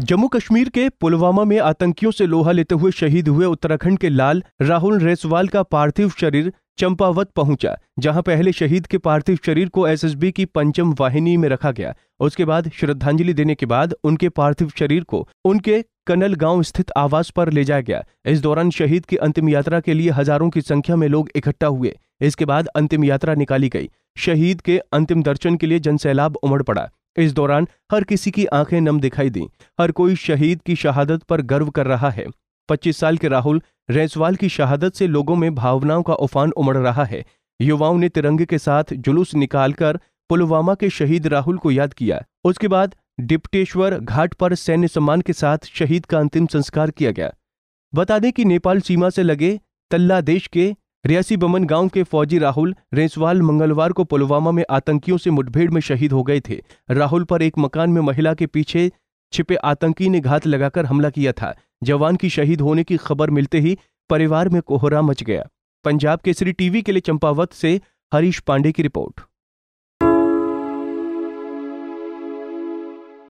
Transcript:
जम्मू कश्मीर के पुलवामा में आतंकियों से लोहा लेते हुए शहीद हुए उत्तराखंड के लाल राहुल रेसवाल का पार्थिव शरीर चंपावत पहुंचा जहां पहले शहीद के पार्थिव शरीर को एसएसबी की पंचम वाहिनी में रखा गया उसके बाद श्रद्धांजलि देने के बाद उनके पार्थिव शरीर को उनके कनल गांव स्थित आवास पर ले जाया गया इस दौरान शहीद की अंतिम यात्रा के लिए हजारों की संख्या में लोग इकट्ठा हुए इसके बाद अंतिम यात्रा निकाली गई शहीद के अंतिम दर्शन के लिए जनसैलाब उमड़ पड़ा इस दौरान हर किसी की आंखें नम दिखाई दी हर कोई शहीद की शहादत पर गर्व कर रहा है पच्चीस साल के राहुल रैंसवाल की शहादत से लोगों में भावनाओं का उफान उमड़ रहा है युवाओं ने तिरंगे के साथ जुलूस निकालकर पुलवामा के शहीद राहुल को याद किया उसके बाद डिप्टेश्वर घाट पर सैन्य सम्मान के साथ शहीद का अंतिम संस्कार किया गया बता दें कि नेपाल सीमा से लगे तल्लादेश के रियासी बमन गांव के फौजी राहुल रेंसवाल मंगलवार को पुलवामा में आतंकियों से मुठभेड़ में शहीद हो गए थे राहुल पर एक मकान में महिला के पीछे छिपे आतंकी ने घात लगाकर हमला किया था जवान की शहीद होने की खबर मिलते ही परिवार में कोहरा मच गया पंजाब केसरी टीवी के लिए चंपावत से हरीश पांडे की रिपोर्ट